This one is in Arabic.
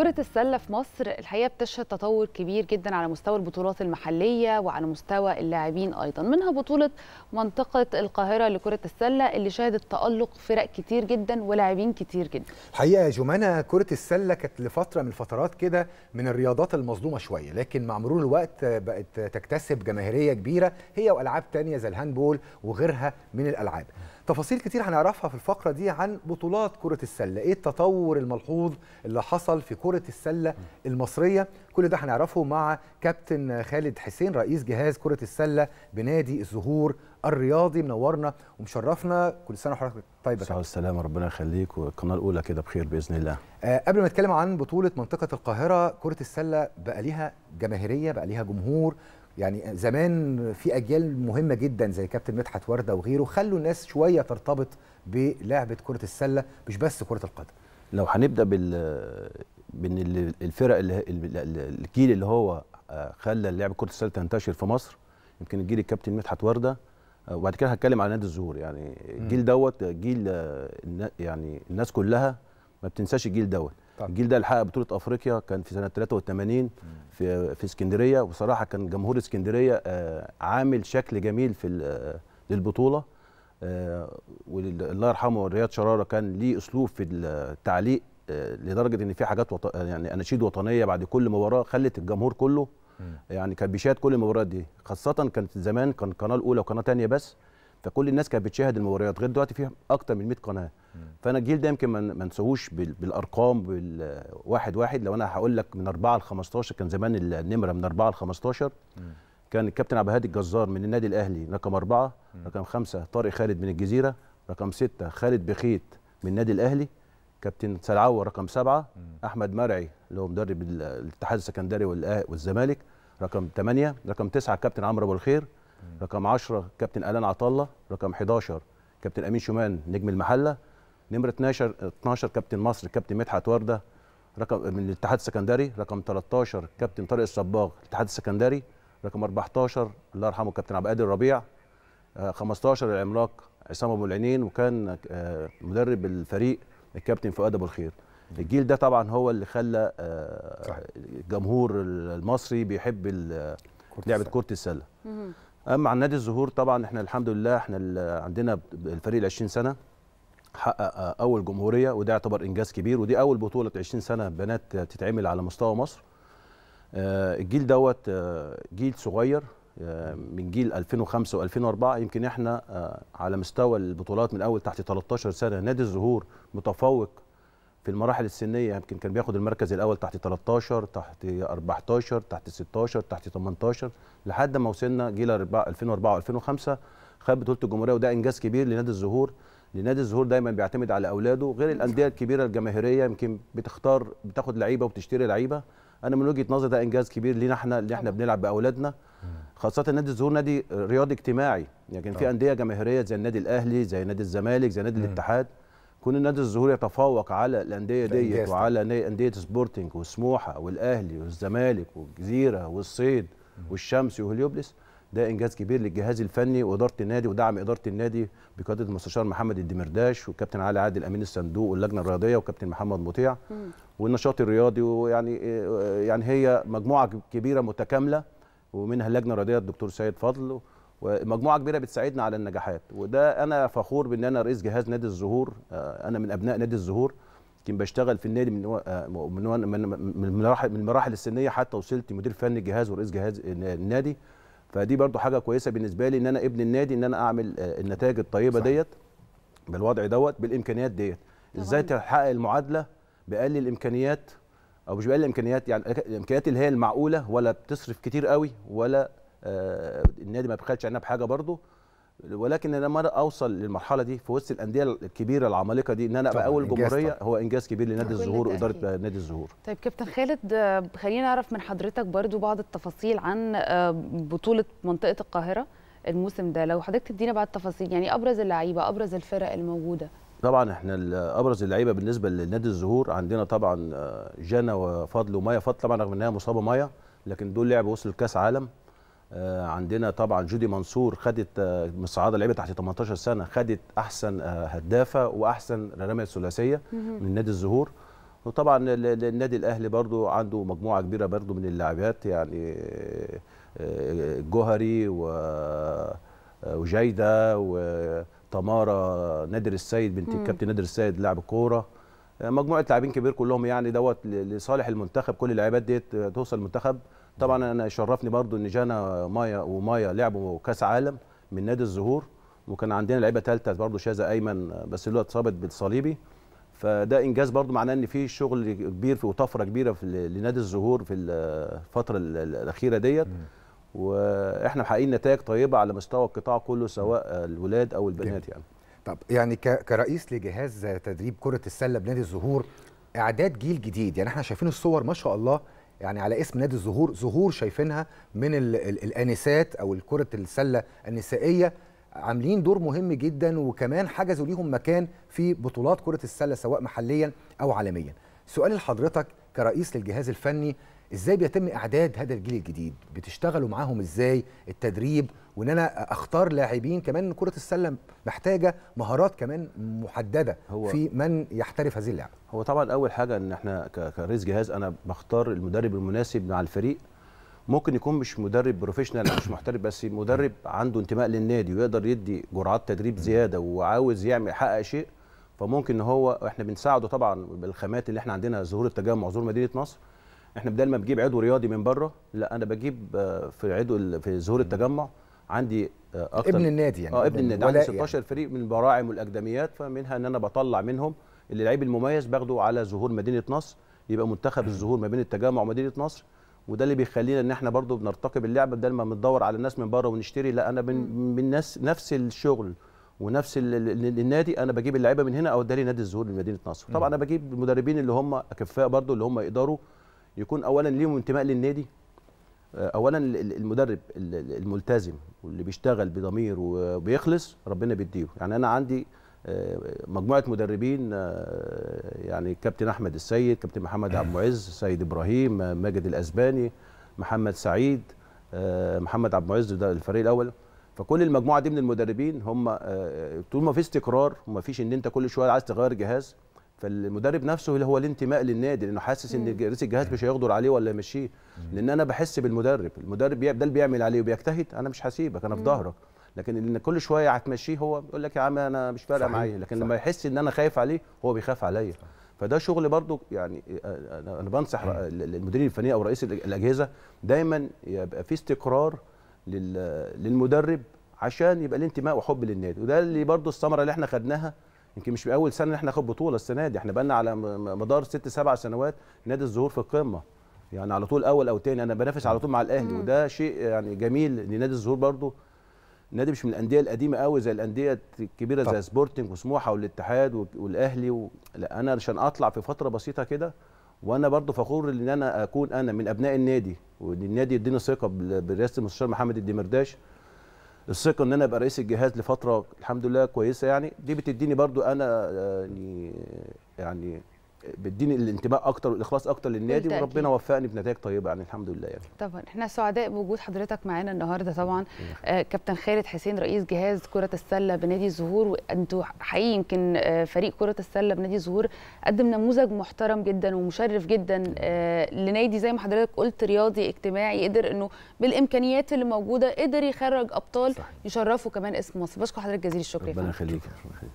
كرة السلة في مصر الحقيقة بتشهد تطور كبير جدا على مستوى البطولات المحلية وعلى مستوى اللاعبين أيضا منها بطولة منطقة القاهرة لكرة السلة اللي شهدت تألق فرق كتير جدا ولاعبين كتير جدا الحقيقة يا جمانة كرة السلة كانت لفترة من الفترات كده من الرياضات المظلومة شوية لكن مع مرور الوقت بقت تكتسب جماهيرية كبيرة هي وألعاب تانية زي الهاندبول وغيرها من الألعاب تفاصيل كتير هنعرفها في الفقرة دي عن بطولات كرة السلة إيه التطور الملحوظ اللي حصل في كرة السلة المصرية كل ده هنعرفه مع كابتن خالد حسين رئيس جهاز كرة السلة بنادي الزهور الرياضي منورنا ومشرفنا كل سنه وحضرتك طيبه صحة والسلامة ربنا يخليك والقناه الاولى كده بخير باذن الله آه قبل ما نتكلم عن بطوله منطقه القاهره كره السله بقى ليها جماهيريه بقى ليها جمهور يعني زمان في اجيال مهمه جدا زي كابتن مدحت ورده وغيره خلوا الناس شويه ترتبط بلعبه كره السله مش بس كره القدم لو هنبدا بال من الفرق اللي الجيل اللي هو آه، خلى لعب كره السله تنتشر في مصر يمكن الجيل الكابتن مدحت ورده آه، وبعد كده هتكلم على نادي الزهور يعني الجيل دوت جيل آه، يعني الناس كلها ما بتنساش الجيل دوت طبعا. الجيل ده اللي حقق بطوله افريقيا كان في سنه 83 في في اسكندريه وبصراحه كان جمهور اسكندريه آه، عامل شكل جميل في آه، للبطوله آه، والله يرحمه رياض شراره كان ليه اسلوب في التعليق لدرجه ان في حاجات وط... يعني اناشيد وطنيه بعد كل مباراه خلت الجمهور كله يعني كان بيشاهد كل المباريات دي خاصه كانت زمان كان قناه الاولى وقناه ثانيه بس فكل الناس كانت بتشاهد المباريات غير دلوقتي فيها اكتر من 100 قناه فانا الجيل ده يمكن ما نسووش بالارقام بالواحد واحد لو انا هقول لك من 4 ل 15 كان زمان النمره من 4 ل 15 كان الكابتن عبد الهادي الجزار من النادي الاهلي رقم أربعة رقم خمسة طارق خالد من الجزيره رقم ستة خالد بخيت من النادي الاهلي كابتن سلعوه رقم سبعة احمد مرعي اللي هو مدرب الاتحاد السكندري والزمالك رقم ثمانيه رقم تسعه كابتن عمرو ابو الخير رقم 10 كابتن الان عطله رقم 11 كابتن امين شومان نجم المحله نمره 12 12 كابتن مصر كابتن مدحت ورده رقم من الاتحاد السكندري رقم 13 كابتن طارق الصباغ الاتحاد السكندري رقم 14 الله يرحمه كابتن عبد القادر الربيع 15 آه، العملاق عصام ابو العينين وكان آه، مدرب الفريق الكابتن فؤاد ابو الخير الجيل ده طبعا هو اللي خلى الجمهور آه، المصري بيحب لعبه كره السله اما عن نادي الزهور طبعا احنا الحمد لله احنا عندنا الفريق 20 سنه حقق اول جمهوريه وده يعتبر انجاز كبير ودي اول بطوله 20 سنه بنات تتعمل على مستوى مصر آه، الجيل دوت آه، جيل صغير آه، من جيل 2005 و2004 يمكن احنا على مستوى البطولات من اول تحت 13 سنه نادي الزهور متفوق في المراحل السنيه يمكن كان بياخد المركز الاول تحت 13 تحت 14 تحت 16 تحت 18 لحد ما وصلنا جيل 2004 و2005 خد بطوله الجمهوريه وده انجاز كبير لنادي الزهور لنادي الزهور دايما بيعتمد على اولاده غير الانديه الكبيره الجماهيريه يمكن بتختار بتاخد لعيبه وبتشتري لعيبه انا من وجهه نظري ده انجاز كبير لينا احنا اللي احنا بنلعب باولادنا خاصه نادي الزهور نادي رياضي اجتماعي لكن يعني في آه. انديه جماهيريه زي النادي الاهلي زي نادي الزمالك زي نادي الاتحاد كون نادي الزهور يتفوق على الانديه ديت وعلى انديه سبورتنج وسموحه والاهلي والزمالك والجزيره والصيد والشمس وهليوبلس ده انجاز كبير للجهاز الفني واداره النادي ودعم اداره النادي بقياده المستشار محمد الدمرداش والكابتن علي عادل امين الصندوق واللجنه الرياضيه وكابتن محمد مطيع والنشاط الرياضي ويعني يعني هي مجموعه كبيره متكامله ومنها اللجنه الرياضيه الدكتور سيد فضل ومجموعه كبيره بتساعدنا على النجاحات وده انا فخور بان انا رئيس جهاز نادي الزهور آه، انا من ابناء نادي الزهور كنت بشتغل في النادي من آه، من من المراحل السنيه حتى وصلت مدير فني الجهاز ورئيس جهاز النادي فدي برضو حاجه كويسه بالنسبه لي ان انا ابن النادي ان انا اعمل آه، النتائج الطيبه ديت بالوضع دوت بالامكانيات ديت ازاي تحقق المعادله باقل الامكانيات او مش باقل الامكانيات يعني الامكانيات اللي هي المعقوله ولا بتصرف كتير قوي ولا آه النادي ما بيبخلش عنها بحاجه برضه ولكن لما انا اوصل للمرحله دي في وسط الانديه الكبيره العمالقه دي ان انا ابقى اول جمهوريه هو انجاز كبير لنادي الزهور واداره نادي الزهور طيب كابتن خالد خلينا نعرف من حضرتك برضو بعض التفاصيل عن آه، بطوله منطقه القاهره الموسم ده لو حضرتك تدينا بعض التفاصيل يعني ابرز اللعيبه ابرز الفرق الموجوده طبعا احنا ابرز اللعيبه بالنسبه لنادي الزهور عندنا طبعا آه، جانا وفضل ومايا فضل طبعا رغم انها مصابه مايا لكن دول لعبوا وصلوا لكاس عالم آه، عندنا طبعا جودي منصور خدت آه، مصعده لعبت تحت 18 سنه خدت احسن آه، هدافه واحسن رميه ثلاثيه من نادي الزهور وطبعا النادي الاهلي برضو عنده مجموعه كبيره برضو من اللاعبات يعني جوهري وجيده وتماره نادر السيد بنت الكابتن نادر السيد لاعب كوره مجموعه لاعبين كبير كلهم يعني دوت لصالح المنتخب كل اللاعبات ديت توصل المنتخب طبعا انا يشرفني برضو ان جانا مايا ومايا لعبوا كاس عالم من نادي الزهور وكان عندنا لعيبه ثالثه برضو شاذة ايمن بس اللي اتصابت بالصليبي فده انجاز برضو معناه ان في شغل كبير في وطفره كبيره في لنادي الزهور في الفتره الاخيره ديت واحنا محققين نتائج طيبه على مستوى القطاع كله سواء الولاد او البنات يعني طب يعني كرئيس لجهاز تدريب كره السله بنادي الزهور اعداد جيل جديد يعني احنا شايفين الصور ما شاء الله يعني على اسم نادي الزهور زهور شايفينها من الـ الـ الانسات او كره السله النسائيه عاملين دور مهم جدا وكمان حجزوا ليهم مكان في بطولات كره السله سواء محليا او عالميا سؤال لحضرتك كرئيس للجهاز الفني ازاي بيتم اعداد هذا الجيل الجديد بتشتغلوا معاهم ازاي التدريب وان انا اختار لاعبين كمان كره السله محتاجه مهارات كمان محدده هو في من يحترف هذه اللعبه هو طبعا اول حاجه ان احنا كرئيس جهاز انا بختار المدرب المناسب مع الفريق ممكن يكون مش مدرب بروفيشنال مش محترف بس مدرب عنده انتماء للنادي ويقدر يدي جرعات تدريب زياده وعاوز يعمل يحقق شيء فممكن ان هو احنا بنساعده طبعا بالخامات اللي احنا عندنا ظهور التجمع ظهور مدينه نصر احنا بدل ما بجيب عضو رياضي من بره لا انا بجيب آه، في عضو في ظهور التجمع عندي آه، اكتر ابن النادي يعني اه ابن النادي عندي 16 يعني. فريق من البراعم والاكاديميات فمنها ان انا بطلع منهم اللعيب المميز باخده على ظهور مدينه نصر يبقى منتخب الظهور ما بين التجمع ومدينه نصر وده اللي بيخلينا ان احنا برضو بنرتقي باللعبه بدل ما بندور على الناس من بره ونشتري لا انا من ناس نفس الشغل ونفس النادي انا بجيب اللعيبه من هنا او ادالي نادي الزهور لمدينه نصر طبعا انا بجيب المدربين اللي هم اكفاء برضو اللي هم يقدروا يكون اولا ليهم انتماء للنادي آه، اولا المدرب الملتزم واللي بيشتغل بضمير وبيخلص ربنا بيديه يعني انا عندي آه، مجموعه مدربين آه، يعني كابتن احمد السيد كابتن محمد عبد المعز سيد ابراهيم ماجد الاسباني محمد سعيد محمد عبد المعز ده الفريق الاول فكل المجموعه دي من المدربين هم طول ما في استقرار وما فيش ان انت كل شويه عايز تغير جهاز فالمدرب نفسه اللي هو الانتماء للنادي لانه حاسس ان رئيس الجهاز مش هيغدر عليه ولا يمشيه لان انا بحس بالمدرب المدرب ده اللي بيعمل عليه وبيجتهد انا مش هسيبك انا في ظهرك لكن ان كل شويه هتمشيه هو يقول لك يا عم انا مش فارقه معايا لكن صحيح. لما يحس ان انا خايف عليه هو بيخاف عليا فده شغل برضو يعني آه، آه، انا بنصح المديرين الفنيين او رئيس الاجهزه دايما يبقى في استقرار للمدرب عشان يبقى الانتماء وحب للنادي وده اللي برضو الثمره اللي احنا خدناها يمكن مش باول سنه احنا ناخد بطوله السنه دي احنا بقى على مدار ست سبع سنوات نادي الزهور في القمه يعني على طول اول او تاني انا بنافس على طول مع الاهلي وده شيء يعني جميل لنادي الزهور برضو نادي مش من الانديه القديمه قوي زي الانديه الكبيره زي سبورتنج وسموحه والاتحاد والاهلي و... لا انا عشان اطلع في فتره بسيطه كده وانا برضو فخور ان انا اكون انا من ابناء النادي والنادي يديني ثقه برئاسه المستشار محمد الدمرداش الثقه ان انا ابقى رئيس الجهاز لفتره الحمد لله كويسه يعني دي بتديني برضو انا آه، يعني يعني بتديني الانتماء اكتر والاخلاص اكتر للنادي وربنا وفقني بنتائج طيبه يعني الحمد لله يعني طبعا احنا سعداء بوجود حضرتك معانا النهارده طبعا آه كابتن خالد حسين رئيس جهاز كره السله بنادي الزهور وانتوا حقيقي يمكن آه فريق كره السله بنادي الزهور قدم نموذج محترم جدا ومشرف جدا آه لنادي زي ما حضرتك قلت رياضي اجتماعي قدر انه بالامكانيات اللي موجوده قدر يخرج ابطال صحيح. يشرفوا كمان اسم مصر بشكر حضرتك جزيل الشكر ربنا يخليك